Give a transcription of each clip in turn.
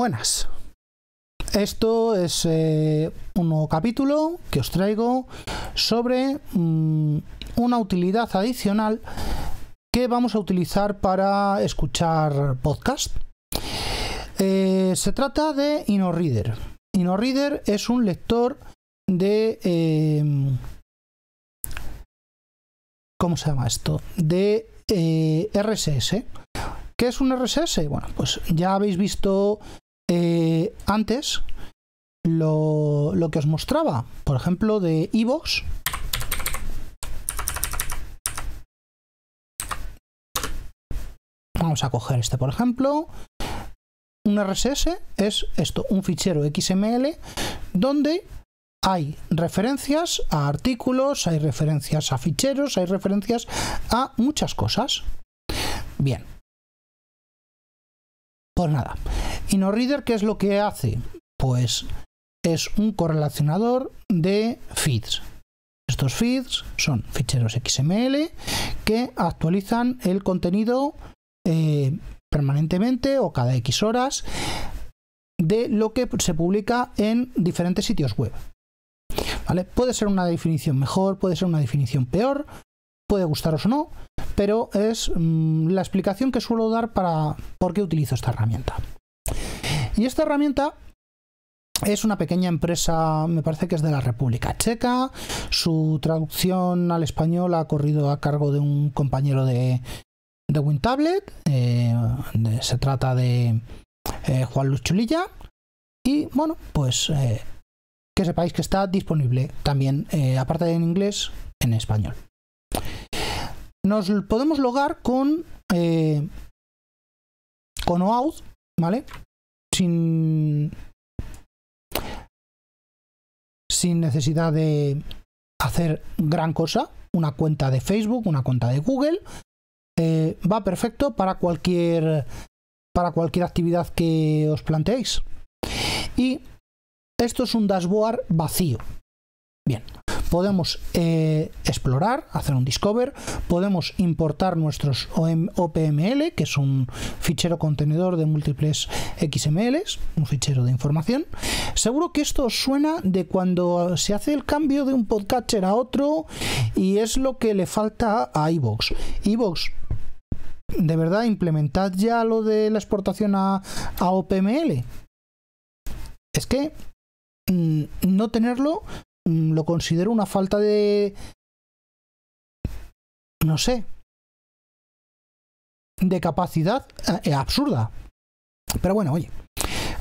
Buenas. Esto es eh, un nuevo capítulo que os traigo sobre mm, una utilidad adicional que vamos a utilizar para escuchar podcast. Eh, se trata de InnoReader. InnoReader es un lector de... Eh, ¿Cómo se llama esto? De RSS. ¿Qué es un RSS? Bueno, pues ya habéis visto eh, antes lo, que os mostraba, por ejemplo, de Evox. Vamos a coger este, por ejemplo. Un RSS es esto, un fichero XML donde hay referencias a artículos, hay referencias a ficheros, hay referencias a muchas cosas. Bien. Pues nada, y reader ¿qué es lo que hace? Pues es un correlacionador de feeds. Estos feeds son ficheros XML que actualizan el contenido eh, permanentemente o cada X horas de lo que se publica en diferentes sitios web. ¿Vale? Puede ser una definición mejor, puede ser una definición peor, puede gustaros o no, pero es mm, la explicación que suelo dar para por qué utilizo esta herramienta. Y esta herramienta es una pequeña empresa, me parece que es de la República Checa. Su traducción al español ha corrido a cargo de un compañero de, de WinTablet. Eh, se trata de eh, Juan Luz Chulilla. Y bueno, pues eh, que sepáis que está disponible también, aparte de en inglés, en español. Nos podemos logar con, con OAuth, ¿vale? sin, necesidad de hacer gran cosa, una cuenta de Facebook, una cuenta de Google, eh, va perfecto para cualquier para cualquier actividad que os planteéis. Y esto es un dashboard vacío, Bien, podemos eh, explorar, hacer un discover, podemos importar nuestros OPML, que es un fichero contenedor de múltiples XMLs, un fichero de información. Seguro que esto os suena de cuando se hace el cambio de un podcatcher a otro y es lo que le falta a iBox. iVox de verdad, implementad ya lo de la exportación a, OPML. Es que mm, no tenerlo Mm, lo considero una falta de... no sé. de capacidad eh, eh, absurda. Pero bueno, oye.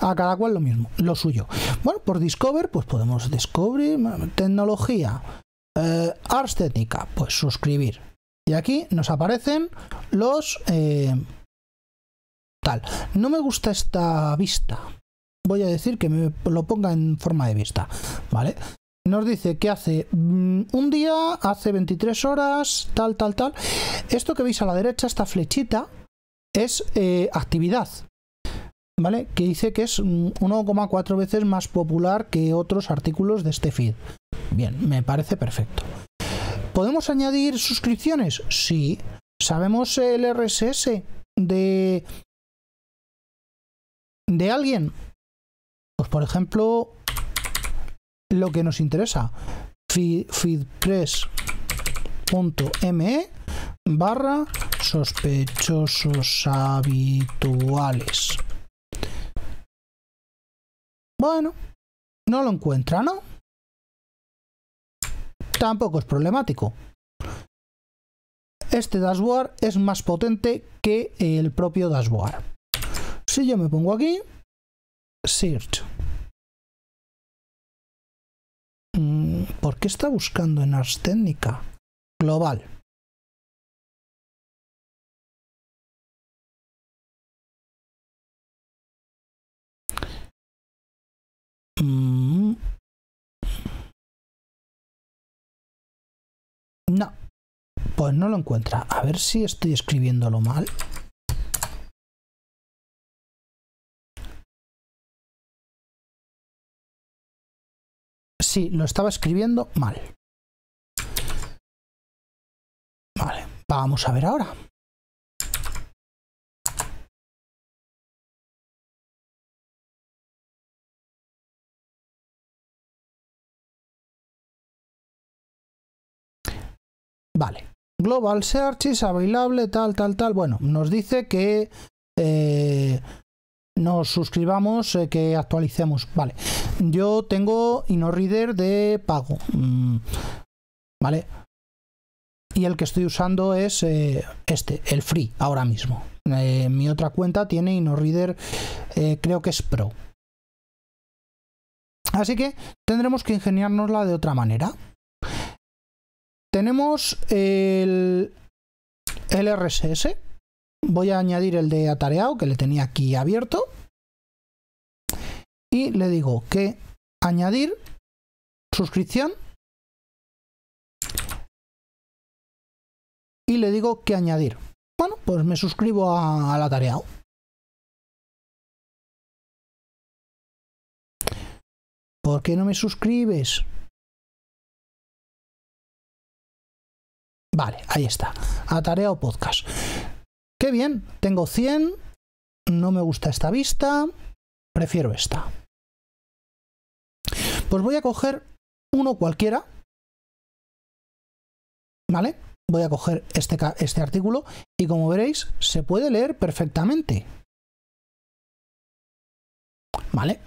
A cada cual lo mismo, lo suyo. Bueno, por Discover, pues podemos descubrir mm, tecnología, eh, pues suscribir. Y aquí nos aparecen los... Eh, tal. No me gusta esta vista. Voy a decir que me lo ponga en forma de vista, ¿vale? nos dice que hace mm, un día, hace 23 horas, tal, tal, tal. Esto que veis a la derecha, esta flechita, es eh, actividad. ¿Vale? Que dice que es 1,4 mm, veces más popular que otros artículos de este feed. Bien, me parece perfecto. ¿Podemos añadir suscripciones? Sí. ¿Sabemos el RSS de, de alguien? Pues por ejemplo, lo que nos interesa. Feedpress.me barra sospechosos habituales. Bueno, no lo encuentra, ¿no? Tampoco es problemático. Este dashboard es más potente que el propio dashboard. Si yo me pongo aquí, search. ¿Por qué está buscando en Ars Técnica? Global. Mm. No, pues no lo encuentra. A ver si estoy escribiéndolo mal. Sí, lo estaba escribiendo mal. Vale, vamos a ver ahora. Vale, Global Search is available, tal, tal, tal. Bueno, nos dice que eh, nos suscribamos, eh, que actualicemos. Vale, yo tengo InnoReader de pago. Mm. vale. Y el que estoy usando es eh, este, el free, ahora mismo. Eh, mi otra cuenta tiene InnoReader, creo que es Pro. Así que tendremos que ingeniárnosla de otra manera. Tenemos el, el RSS, Voy a añadir el de atareado que le tenía aquí abierto. Y le digo que añadir suscripción. Y le digo que añadir. Bueno, pues me suscribo a, al atareado. ¿Por qué no me suscribes? Vale, ahí está. Atareo podcast. Qué bien, tengo 100, no me gusta esta vista, prefiero esta. Pues voy a coger uno cualquiera, ¿vale? Voy a coger este, este artículo y como veréis se puede leer perfectamente. ¿Vale?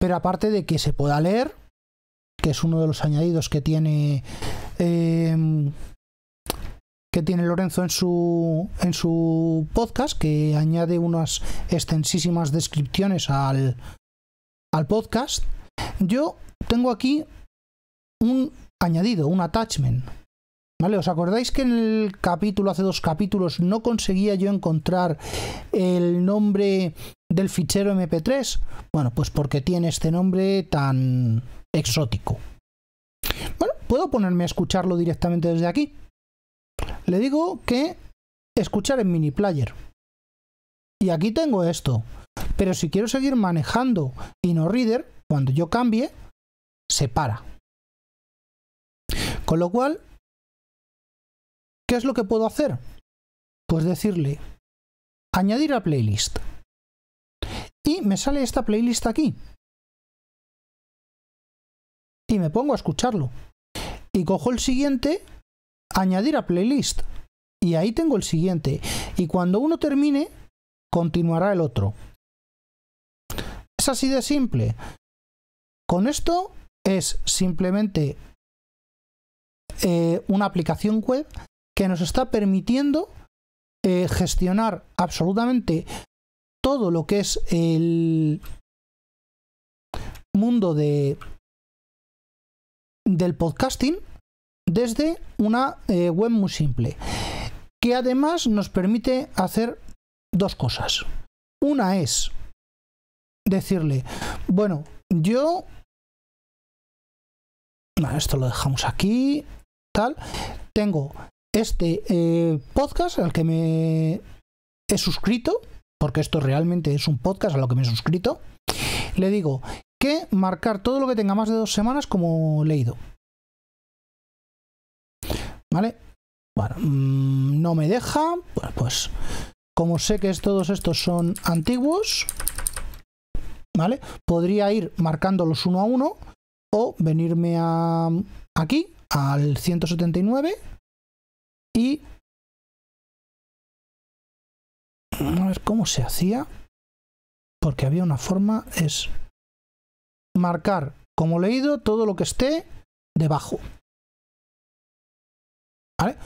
Pero aparte de que se pueda leer, que es uno de los añadidos que tiene em, que tiene Lorenzo en su, en su podcast, que añade unas extensísimas descripciones al, al podcast, yo tengo aquí un añadido, un attachment. ¿Vale? ¿Os acordáis que en el capítulo, hace dos capítulos, no conseguía yo encontrar el nombre del fichero MP3? Bueno, pues porque tiene este nombre tan exótico. Bueno, puedo ponerme a escucharlo directamente desde aquí. Le digo que escuchar en mini player. Y aquí tengo esto. Pero si quiero seguir manejando y no reader, cuando yo cambie, se para. Con lo cual, ¿qué es lo que puedo hacer? Pues decirle, añadir a playlist. Y me sale esta playlist aquí. Y me pongo a escucharlo. Y cojo el siguiente añadir a playlist. Y ahí tengo el siguiente. Y cuando uno termine, continuará el otro. Es así de simple. Con esto es simplemente eh, una aplicación web que nos está permitiendo eh, gestionar absolutamente todo lo que es el mundo de del podcasting desde una eh, web muy simple, que además nos permite hacer dos cosas. Una es decirle, bueno, yo... Esto lo dejamos aquí, tal. Tengo este eh, podcast al que me he suscrito, porque esto realmente es un podcast a lo que me he suscrito. Le digo que marcar todo lo que tenga más de dos semanas como leído. ¿Vale? Mm, no me deja. pues como sé que todos estos son antiguos, ¿vale? Podría ir marcándolos uno a uno o venirme a, aquí, al 179 y... Mm, a ver cómo se hacía, porque había una forma, es marcar como leído todo lo que esté debajo, ¿Vale?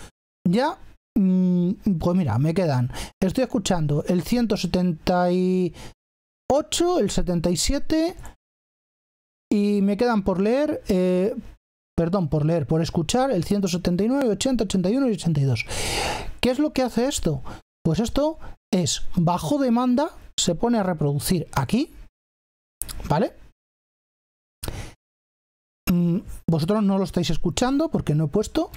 Ya, mm, pues mira, me quedan. Estoy escuchando el 178, el 77 y me quedan por leer, eh, perdón, por leer, por escuchar el 179, 80, 81 y 82. ¿Qué es lo que hace esto? Pues esto es bajo demanda, se pone a reproducir aquí, ¿vale? Mm, vosotros no lo estáis escuchando porque no he puesto,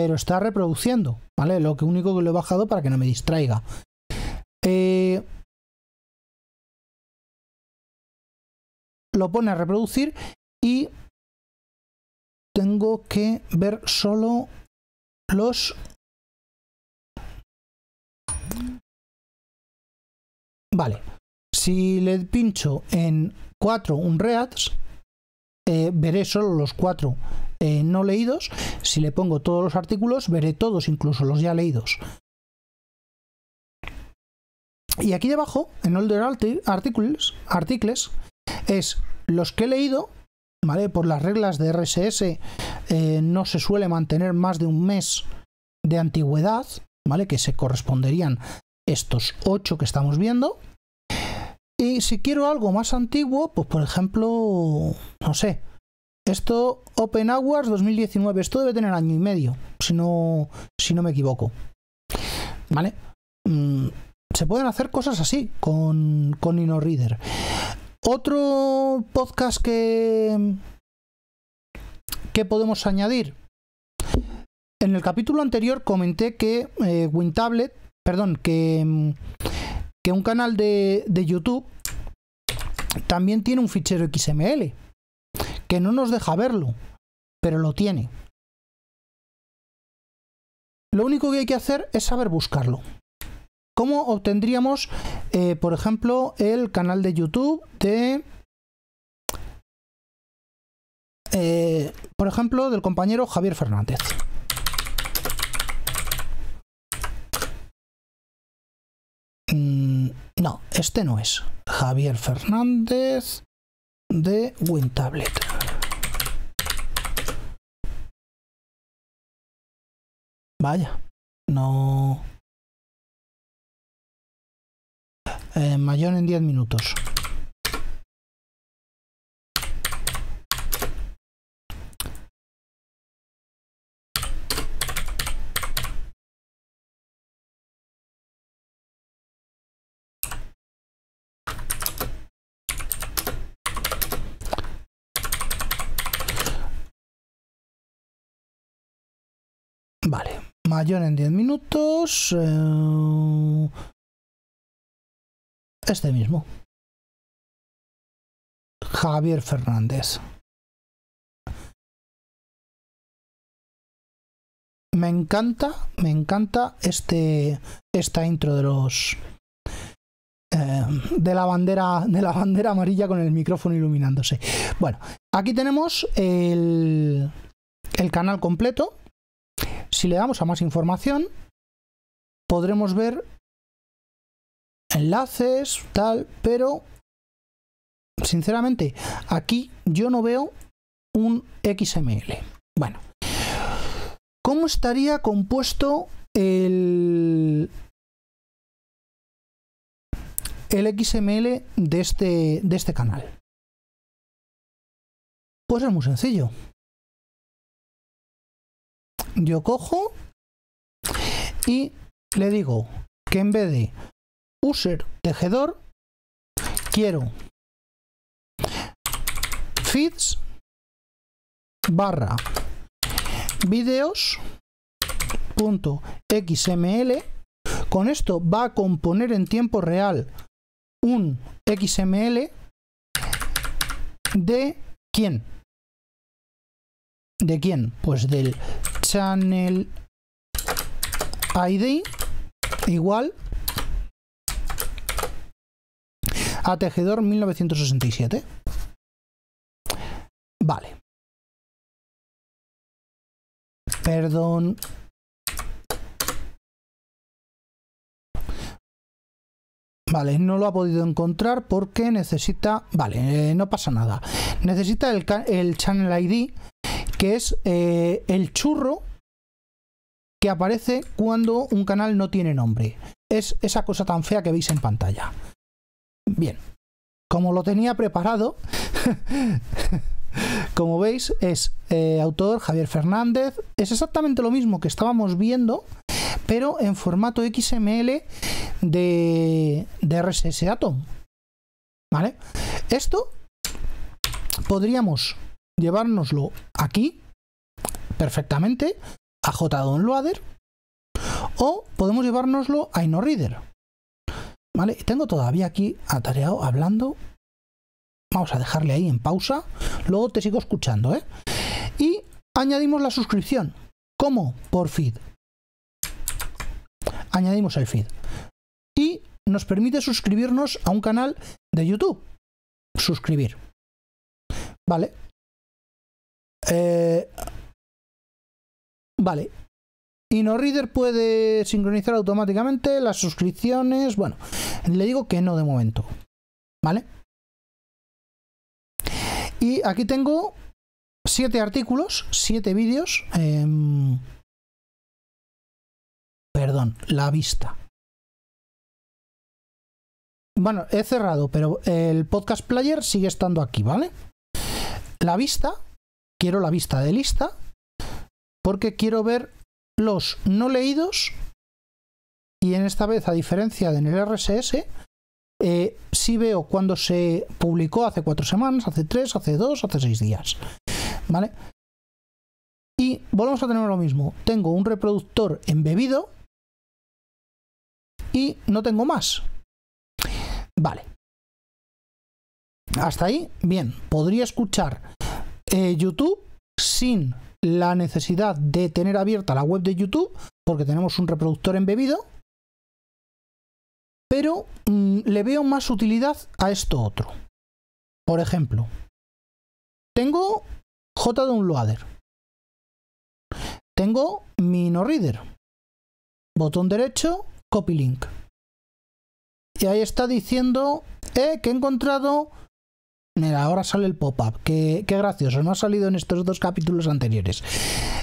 pero está reproduciendo, ¿vale? Lo que único que lo he bajado para que no me distraiga. Eh, lo pone a reproducir y tengo que ver solo los vale si le pincho en 4 un reads eh, veré solo los 4 eh, no leídos, si le pongo todos los artículos, veré todos, incluso los ya leídos. Y aquí debajo, en Older Articles, articles es los que he leído, ¿vale? Por las reglas de RSS eh, no se suele mantener más de un mes de antigüedad, ¿vale? Que se corresponderían estos ocho que estamos viendo. Y si quiero algo más antiguo, pues por ejemplo, no sé, esto, Open Awards 2019, esto debe tener año y medio, si no, si no me equivoco. ¿Vale? Mm, se pueden hacer cosas así con, con InnoReader. Otro podcast que, que podemos añadir. En el capítulo anterior comenté que eh, WinTablet, perdón, que, que un canal de, de YouTube también tiene un fichero XML que no nos deja verlo, pero lo tiene. Lo único que hay que hacer es saber buscarlo. ¿Cómo obtendríamos, eh, por ejemplo, el canal de YouTube de... Eh, por ejemplo, del compañero Javier Fernández. Mm, no, este no es. Javier Fernández de WinTablet. Vaya, no. Eh, mayor en 10 minutos. Vale. Mayor en 10 minutos. Eh, este mismo. Javier Fernández. Me encanta, me encanta este esta intro de los eh, de la bandera de la bandera amarilla con el micrófono iluminándose. Bueno, aquí tenemos el, el canal completo si le damos a más información, podremos ver enlaces, tal, pero sinceramente aquí yo no veo un XML. Bueno, ¿cómo estaría compuesto el, el XML de este, de este canal? Pues es muy sencillo yo cojo y le digo que en vez de user tejedor, quiero feeds barra videos punto xml con esto va a componer en tiempo real un xml de quién de quién pues del channel ID igual a tejedor 1967. Vale. Perdón. Vale, no lo ha podido encontrar porque necesita... Vale, eh, no pasa nada. Necesita el, el channel ID que es eh, el churro que aparece cuando un canal no tiene nombre. Es esa cosa tan fea que veis en pantalla. Bien, como lo tenía preparado, como veis, es eh, autor Javier Fernández. Es exactamente lo mismo que estábamos viendo, pero en formato XML de, de RSS Atom. ¿Vale? Esto podríamos llevárnoslo aquí perfectamente a JDownloader o podemos llevárnoslo a InnoReader. ¿Vale? Tengo todavía aquí atareado hablando. Vamos a dejarle ahí en pausa. Luego te sigo escuchando. ¿eh? Y añadimos la suscripción. ¿Cómo? Por feed. Añadimos el feed. Y nos permite suscribirnos a un canal de YouTube. Suscribir. ¿Vale? Eh, vale. InnoReader puede sincronizar automáticamente las suscripciones. Bueno, le digo que no de momento. ¿Vale? Y aquí tengo siete artículos, siete vídeos. Em, perdón, la vista. Bueno, he cerrado, pero el podcast player sigue estando aquí, ¿vale? La vista quiero la vista de lista porque quiero ver los no leídos y en esta vez a diferencia de en el RSS eh, sí veo cuando se publicó hace cuatro semanas, hace tres, hace dos, hace seis días. ¿Vale? Y volvemos a tener lo mismo. Tengo un reproductor embebido y no tengo más. Vale. Hasta ahí, bien. Podría escuchar eh, YouTube sin la necesidad de tener abierta la web de YouTube, porque tenemos un reproductor embebido, pero mm, le veo más utilidad a esto otro. Por ejemplo, tengo JDownloader, tengo mi reader botón derecho, copy link. Y ahí está diciendo eh, que he encontrado ahora sale el pop-up. Qué, gracioso, no ha salido en estos dos capítulos anteriores.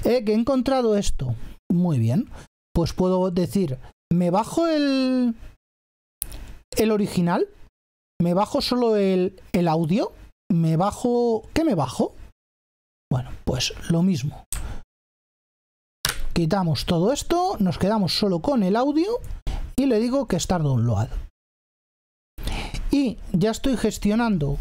Eh, que he encontrado esto. Muy bien. Pues puedo decir, me bajo el, el original, me bajo solo el, audio, me bajo... ¿Qué me bajo? Bueno, pues lo mismo. Quitamos todo esto, nos quedamos solo con el audio y le digo que está download. Y ya estoy gestionando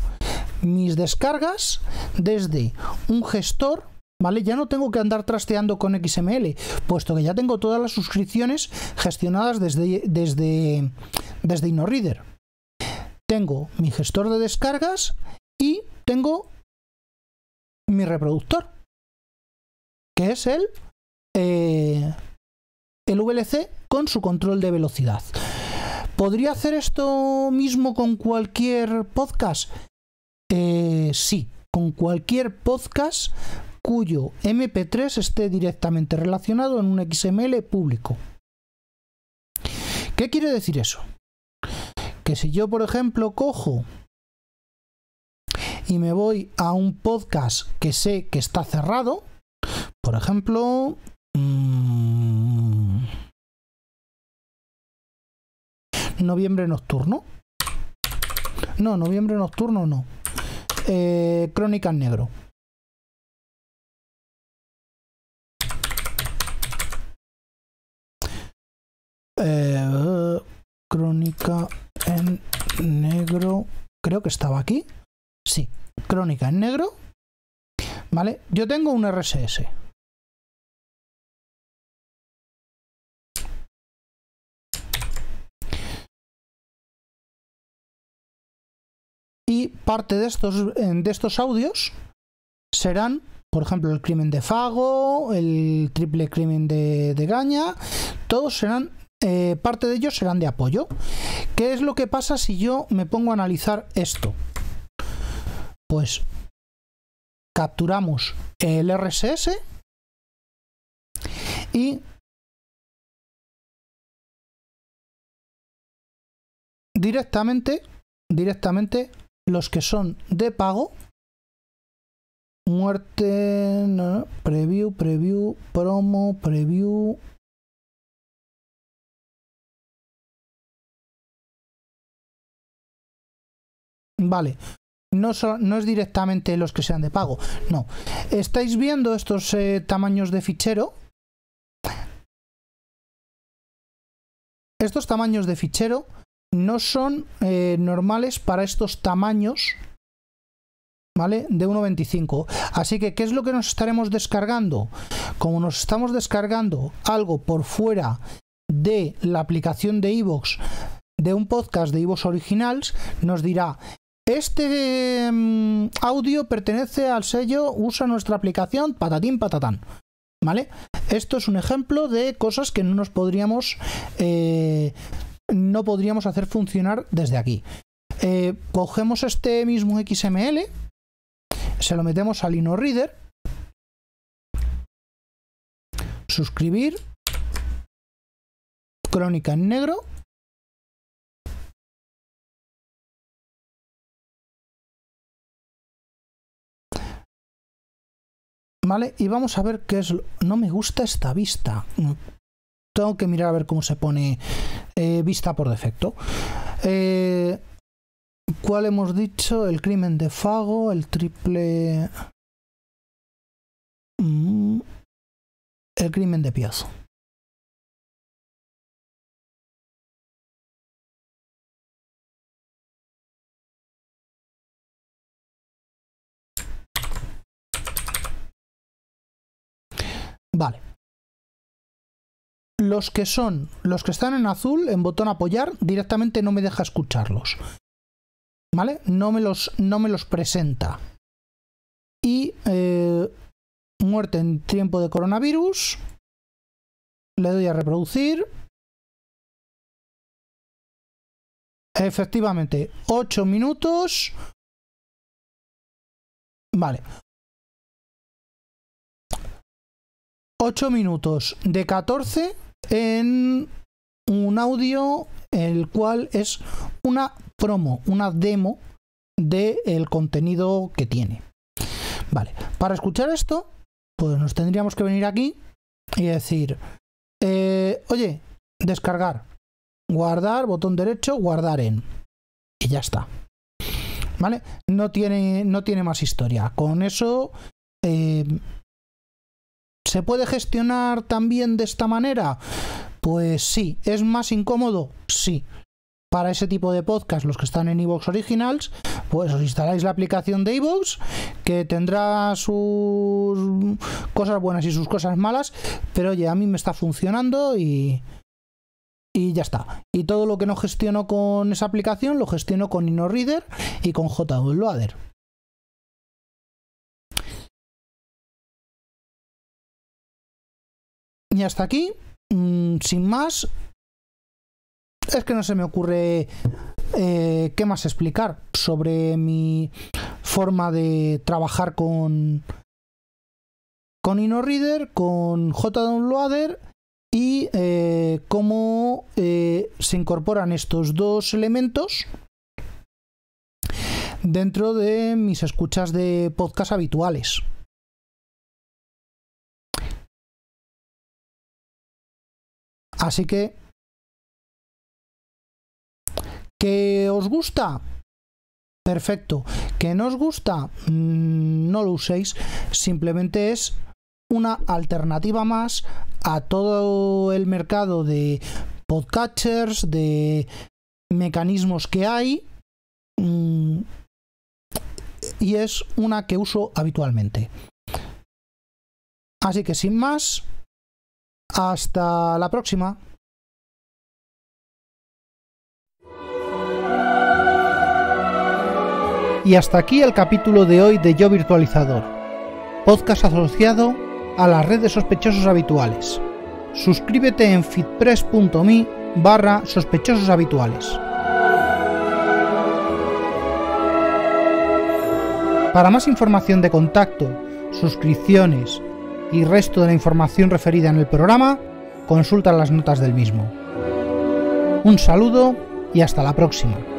mis descargas desde un gestor ¿Vale? Ya no tengo que andar trasteando con XML, puesto que ya tengo todas las suscripciones gestionadas desde, desde, desde InnoReader. Tengo mi gestor de descargas y tengo mi reproductor, que es el, eh, el VLC con su control de velocidad. ¿Podría hacer esto mismo con cualquier podcast? Eh, sí, con cualquier podcast cuyo MP3 esté directamente relacionado en un XML público. ¿Qué quiere decir eso? Que si yo, por ejemplo, cojo y me voy a un podcast que sé que está cerrado, por ejemplo, mm, noviembre nocturno. No, noviembre nocturno no. Eh, crónica en Negro. Eh, crónica en negro. Creo que estaba aquí. Sí, crónica en negro. Vale, yo tengo un RSS. parte de estos, eh, de estos audios serán, por ejemplo, el crimen de Fago, el triple crimen de, Gaña, todos serán, eh, parte de ellos serán de apoyo. ¿Qué es lo que pasa si yo me pongo a analizar esto? Pues capturamos el RSS y directamente directamente los que son de pago. Muerte, preview, preview, promo, preview. Vale, no, no es directamente los que sean de pago, no. Estáis viendo estos eh, tamaños de fichero. Estos tamaños de fichero no son eh, normales para estos tamaños, ¿vale? De 1.25. Así que, ¿qué es lo que nos estaremos descargando? Como nos estamos descargando algo por fuera de la aplicación de iVoox, de un podcast de iVoox Originals, nos dirá, este mm, audio pertenece al sello, usa nuestra aplicación, patatín, patatán. ¿Vale? Esto es un ejemplo de cosas que no nos podríamos eh, no podríamos hacer funcionar desde aquí. Eh, cogemos este mismo XML, se lo metemos al reader suscribir, crónica en negro, ¿Vale? Y vamos a ver qué es... No me gusta esta vista tengo que mirar a ver cómo se pone eh, vista por defecto. Eh, ¿Cuál hemos dicho? El crimen de Fago, el triple... Mm, el crimen de piezo. Vale los que son, los que están en azul, en botón apoyar, directamente no me deja escucharlos. ¿Vale? No me los, no me los presenta. Y eh, muerte en tiempo de coronavirus. Le doy a reproducir. Efectivamente, 8 minutos. Vale. 8 minutos de 14 en un audio el cual es una promo, una demo del el contenido que tiene. Vale, para escuchar esto, pues nos tendríamos que venir aquí y decir, eh, oye, descargar, guardar, botón derecho, guardar en. Y ya está. ¿Vale? No tiene, no tiene más historia. Con eso eh, ¿Se puede gestionar también de esta manera? Pues sí. ¿Es más incómodo? Sí. Para ese tipo de podcast, los que están en Evox Originals, pues os instaláis la aplicación de Evox, que tendrá sus cosas buenas y sus cosas malas, pero oye, a mí me está funcionando y, y ya está. Y todo lo que no gestiono con esa aplicación lo gestiono con InnoReader y con JWloader. Y hasta aquí, mm, sin más, es que no se me ocurre eh, qué más explicar sobre mi forma de trabajar con, con InnoReader, con JDownloader y eh, cómo eh, se incorporan estos dos elementos dentro de mis escuchas de podcast habituales. Así que, ¿que os gusta? Perfecto. ¿Que no os gusta? Mm, no lo uséis. Simplemente es una alternativa más a todo el mercado de podcatchers, de mecanismos que hay. Mm, y es una que uso habitualmente. Así que sin más, hasta la próxima. Y hasta aquí el capítulo de hoy de Yo Virtualizador, podcast asociado a las redes sospechosos habituales. Suscríbete en fitpress.me barra sospechosos habituales. Para más información de contacto, suscripciones, y resto de la información referida en el programa, consulta las notas del mismo. Un saludo y hasta la próxima.